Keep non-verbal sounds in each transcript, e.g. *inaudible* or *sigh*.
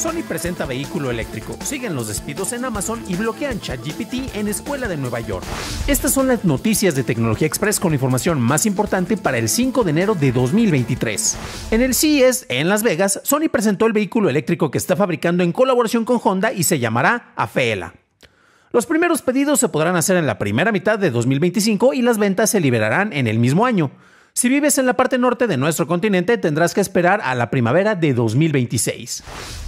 Sony presenta vehículo eléctrico, siguen los despidos en Amazon y bloquean ChatGPT en escuela de Nueva York. Estas son las noticias de Tecnología Express con información más importante para el 5 de enero de 2023. En el CES, en Las Vegas, Sony presentó el vehículo eléctrico que está fabricando en colaboración con Honda y se llamará Afeela. Los primeros pedidos se podrán hacer en la primera mitad de 2025 y las ventas se liberarán en el mismo año. Si vives en la parte norte de nuestro continente, tendrás que esperar a la primavera de 2026.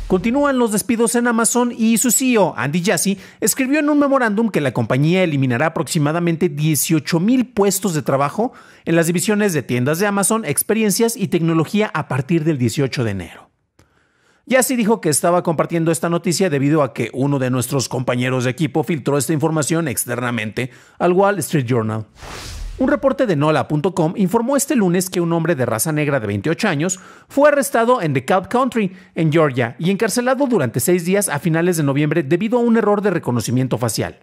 Continúan los despidos en Amazon y su CEO, Andy Jassy, escribió en un memorándum que la compañía eliminará aproximadamente 18.000 puestos de trabajo en las divisiones de tiendas de Amazon, experiencias y tecnología a partir del 18 de enero. Jassy dijo que estaba compartiendo esta noticia debido a que uno de nuestros compañeros de equipo filtró esta información externamente al Wall Street Journal. Un reporte de NOLA.com informó este lunes que un hombre de raza negra de 28 años fue arrestado en DeKalb Country, en Georgia, y encarcelado durante seis días a finales de noviembre debido a un error de reconocimiento facial.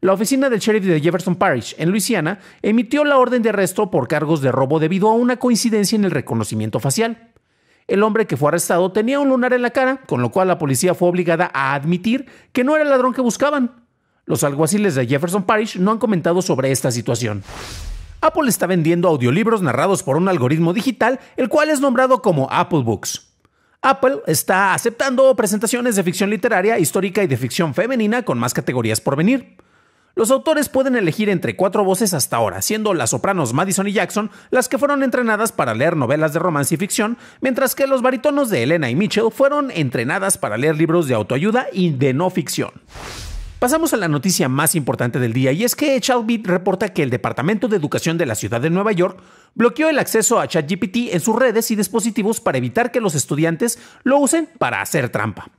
La oficina del sheriff de Jefferson Parish, en Luisiana, emitió la orden de arresto por cargos de robo debido a una coincidencia en el reconocimiento facial. El hombre que fue arrestado tenía un lunar en la cara, con lo cual la policía fue obligada a admitir que no era el ladrón que buscaban. Los alguaciles de Jefferson Parish no han comentado sobre esta situación. Apple está vendiendo audiolibros narrados por un algoritmo digital, el cual es nombrado como Apple Books. Apple está aceptando presentaciones de ficción literaria, histórica y de ficción femenina con más categorías por venir. Los autores pueden elegir entre cuatro voces hasta ahora, siendo las sopranos Madison y Jackson las que fueron entrenadas para leer novelas de romance y ficción, mientras que los baritonos de Elena y Mitchell fueron entrenadas para leer libros de autoayuda y de no ficción. Pasamos a la noticia más importante del día y es que ChildBeat reporta que el Departamento de Educación de la Ciudad de Nueva York bloqueó el acceso a ChatGPT en sus redes y dispositivos para evitar que los estudiantes lo usen para hacer trampa.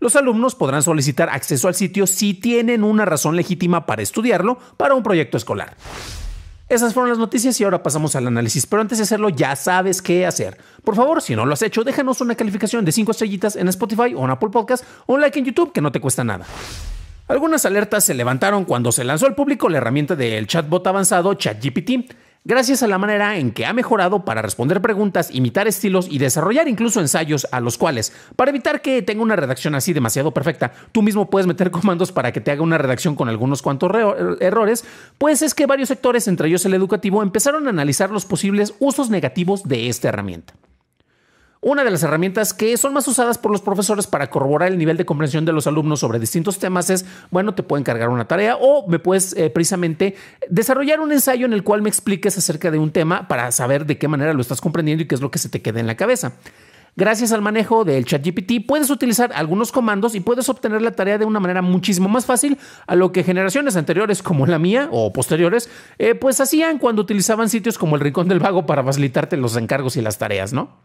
Los alumnos podrán solicitar acceso al sitio si tienen una razón legítima para estudiarlo para un proyecto escolar. Esas fueron las noticias y ahora pasamos al análisis, pero antes de hacerlo ya sabes qué hacer. Por favor, si no lo has hecho, déjanos una calificación de 5 estrellitas en Spotify o en Apple Podcasts o un like en YouTube que no te cuesta nada. Algunas alertas se levantaron cuando se lanzó al público la herramienta del chatbot avanzado ChatGPT, gracias a la manera en que ha mejorado para responder preguntas, imitar estilos y desarrollar incluso ensayos a los cuales, para evitar que tenga una redacción así demasiado perfecta, tú mismo puedes meter *laughs* comandos para que te haga una redacción con algunos cuantos errores, pues es que varios sectores, entre ellos el educativo, empezaron a analizar los posibles usos negativos de esta herramienta una de las herramientas que son más usadas por los profesores para corroborar el nivel de comprensión de los alumnos sobre distintos temas es, bueno, te puedo encargar una tarea o me puedes eh, precisamente desarrollar un ensayo en el cual me expliques acerca de un tema para saber de qué manera lo estás comprendiendo y qué es lo que se te queda en la cabeza. Gracias al manejo del ChatGPT puedes utilizar algunos comandos y puedes obtener la tarea de una manera muchísimo más fácil a lo que generaciones anteriores como la mía o posteriores eh, pues hacían cuando utilizaban sitios como el Rincón del Vago para facilitarte los encargos y las tareas, ¿no?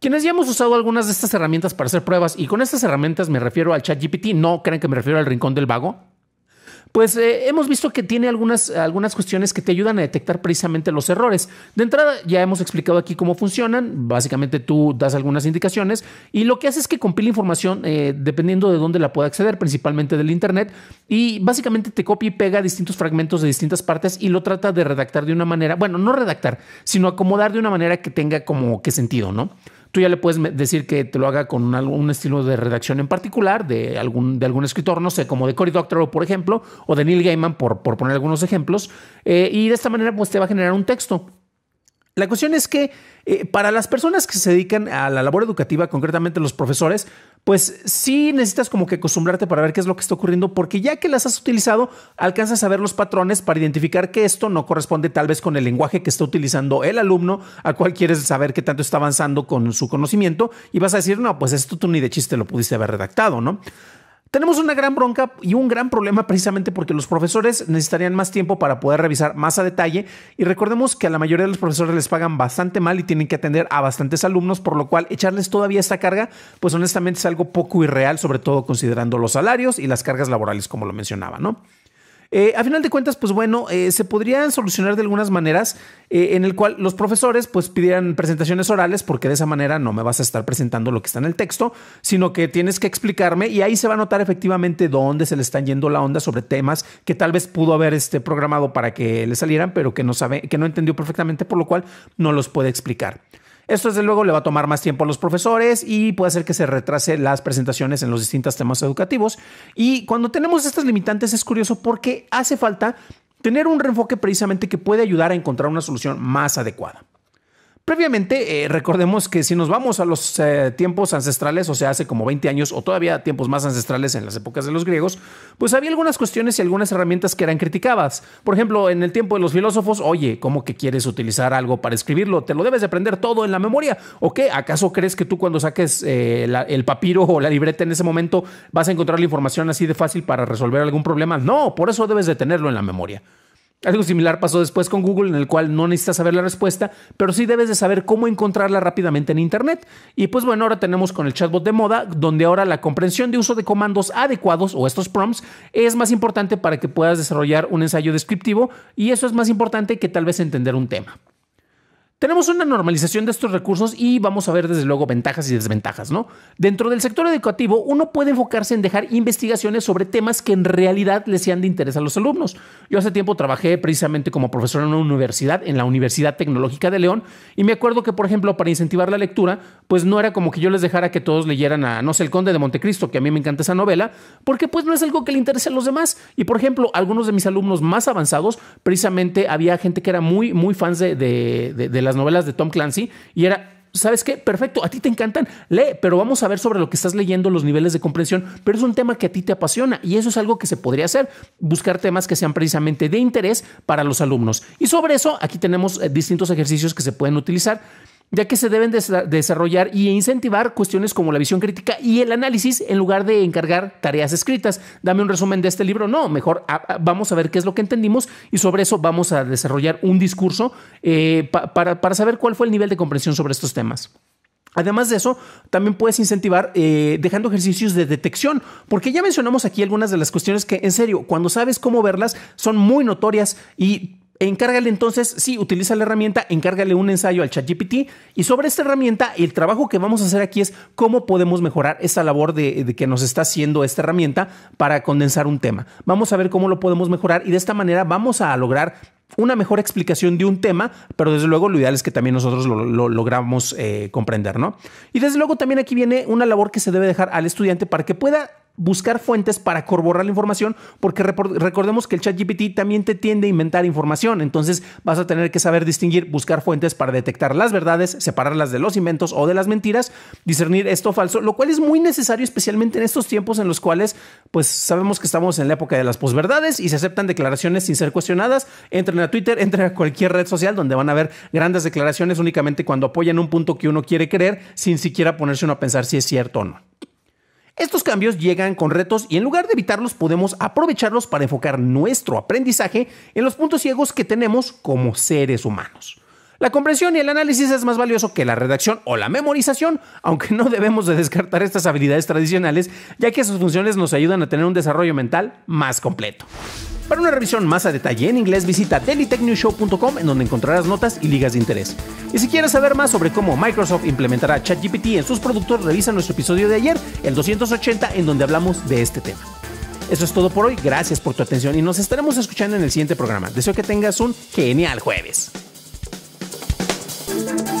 Quienes ya hemos usado algunas de estas herramientas para hacer pruebas, y con estas herramientas me refiero al ChatGPT, no crean que me refiero al rincón del vago, pues eh, hemos visto que tiene algunas, algunas cuestiones que te ayudan a detectar precisamente los errores. De entrada, ya hemos explicado aquí cómo funcionan. Básicamente tú das algunas indicaciones y lo que hace es que compila información eh, dependiendo de dónde la pueda acceder, principalmente del Internet, y básicamente te copia y pega distintos fragmentos de distintas partes y lo trata de redactar de una manera, bueno, no redactar, sino acomodar de una manera que tenga como que sentido, ¿no? Tú ya le puedes decir que te lo haga con algún estilo de redacción en particular, de algún, de algún escritor, no sé, como de Cory Doctorow, por ejemplo, o de Neil Gaiman, por, poner algunos ejemplos. Eh, y de esta manera, pues te va a generar un texto. La cuestión es que eh, para las personas que se dedican a la labor educativa, concretamente los profesores, pues sí necesitas como que acostumbrarte para ver qué es lo que está ocurriendo, porque ya que las has utilizado, alcanzas a ver los patrones para identificar que esto no corresponde tal vez con el lenguaje que está utilizando el alumno, al cual quieres saber qué tanto está avanzando con su conocimiento, y vas a decir, no, pues esto tú ni de chiste lo pudiste haber redactado, ¿no? Tenemos una gran bronca y un gran problema precisamente porque los profesores necesitarían más tiempo para poder revisar más a detalle y recordemos que a la mayoría de los profesores les pagan bastante mal y tienen que atender a bastantes alumnos, por lo cual echarles todavía esta carga, pues honestamente es algo poco irreal, sobre todo considerando los salarios y las cargas laborales como lo mencionaba, ¿no? Eh, a final de cuentas, pues bueno, eh, se podrían solucionar de algunas maneras eh, en el cual los profesores pues pidieran presentaciones orales porque de esa manera no me vas a estar presentando lo que está en el texto, sino que tienes que explicarme y ahí se va a notar efectivamente dónde se le están yendo la onda sobre temas que tal vez pudo haber este, programado para que le salieran, pero que no sabe, que no entendió perfectamente, por lo cual no los puede explicar. Esto desde luego le va a tomar más tiempo a los profesores y puede hacer que se retrase las presentaciones en los distintos temas educativos. Y cuando tenemos estas limitantes es curioso porque hace falta tener un reenfoque precisamente que puede ayudar a encontrar una solución más adecuada. Previamente, eh, recordemos que si nos vamos a los eh, tiempos ancestrales, o sea, hace como 20 años o todavía tiempos más ancestrales en las épocas de los griegos, pues había algunas cuestiones y algunas herramientas que eran criticadas. Por ejemplo, en el tiempo de los filósofos, oye, ¿cómo que quieres utilizar algo para escribirlo? ¿Te lo debes de aprender todo en la memoria? ¿O qué? ¿Acaso crees que tú cuando saques eh, el papiro o la libreta en ese momento vas a encontrar la información así de fácil para resolver algún problema? No, por eso debes de tenerlo en la memoria. Algo similar pasó después con Google, en el cual no necesitas saber la respuesta, pero sí debes de saber cómo encontrarla rápidamente en Internet. Y pues bueno, ahora tenemos con el chatbot de moda, donde ahora la comprensión de uso de comandos adecuados o estos prompts es más importante para que puedas desarrollar un ensayo descriptivo y eso es más importante que tal vez entender un tema. Tenemos una normalización de estos recursos y vamos a ver desde luego ventajas y desventajas, ¿no? Dentro del sector educativo, uno puede enfocarse en dejar investigaciones sobre temas que en realidad les sean de interés a los alumnos. Yo hace tiempo trabajé precisamente como profesor en una universidad, en la Universidad Tecnológica de León, y me acuerdo que, por ejemplo, para incentivar la lectura, pues no era como que yo les dejara que todos leyeran a, no sé, El Conde de Montecristo, que a mí me encanta esa novela, porque pues no es algo que le interese a los demás. Y, por ejemplo, algunos de mis alumnos más avanzados, precisamente había gente que era muy, muy fans de la las novelas de Tom Clancy y era ¿sabes qué? Perfecto, a ti te encantan, lee, pero vamos a ver sobre lo que estás leyendo, los niveles de comprensión, pero es un tema que a ti te apasiona y eso es algo que se podría hacer, buscar temas que sean precisamente de interés para los alumnos. Y sobre eso, aquí tenemos eh, distintos ejercicios que se pueden utilizar ya que se deben desarrollar y incentivar cuestiones como la visión crítica y el análisis en lugar de encargar tareas escritas. Dame un resumen de este libro. No, mejor vamos a ver qué es lo que entendimos y sobre eso vamos a desarrollar un discurso eh, para, saber cuál fue el nivel de comprensión sobre estos temas. Además de eso, también puedes incentivar eh, dejando ejercicios de detección, porque ya mencionamos aquí algunas de las cuestiones que, en serio, cuando sabes cómo verlas, son muy notorias y Encárgale entonces, sí, utiliza la herramienta, encárgale un ensayo al ChatGPT y sobre esta herramienta, el trabajo que vamos a hacer aquí es cómo podemos mejorar esa labor de, que nos está haciendo esta herramienta para condensar un tema. Vamos a ver cómo lo podemos mejorar y de esta manera vamos a lograr una mejor explicación de un tema, pero desde luego lo ideal es que también nosotros lo, logramos eh, comprender, ¿no? Y desde luego también aquí viene una labor que se debe dejar al estudiante para que pueda buscar fuentes para corroborar la información, porque recordemos que el chat GPT también te tiende a inventar información, entonces vas a tener que saber distinguir, buscar fuentes para detectar las verdades, separarlas de los inventos o de las mentiras, discernir esto falso, lo cual es muy necesario especialmente en estos tiempos en los cuales pues sabemos que estamos en la época de las posverdades y se aceptan declaraciones sin ser cuestionadas, entren a Twitter, *laughs* entren a cualquier red social donde van a ver grandes declaraciones únicamente cuando apoyan un punto que uno quiere creer sin siquiera ponerse uno a pensar si es cierto o no. Estos cambios llegan con retos y en lugar de evitarlos podemos aprovecharlos para enfocar nuestro aprendizaje en los puntos ciegos que tenemos como seres humanos. La comprensión y el análisis es más valioso que la redacción o la memorización, aunque no debemos de descartar estas habilidades tradicionales, ya que sus funciones nos ayudan a tener un desarrollo mental más completo. Para una revisión más a detalle en inglés, visita dailytechnewshow.com en donde encontrarás notas y ligas de interés. Y si quieres saber más sobre cómo Microsoft implementará ChatGPT en sus productos, revisa nuestro episodio de ayer, el 280, en donde hablamos de este tema. Eso es todo por hoy, gracias por tu atención y nos estaremos escuchando en el siguiente programa. Deseo que tengas un genial jueves. Thank you.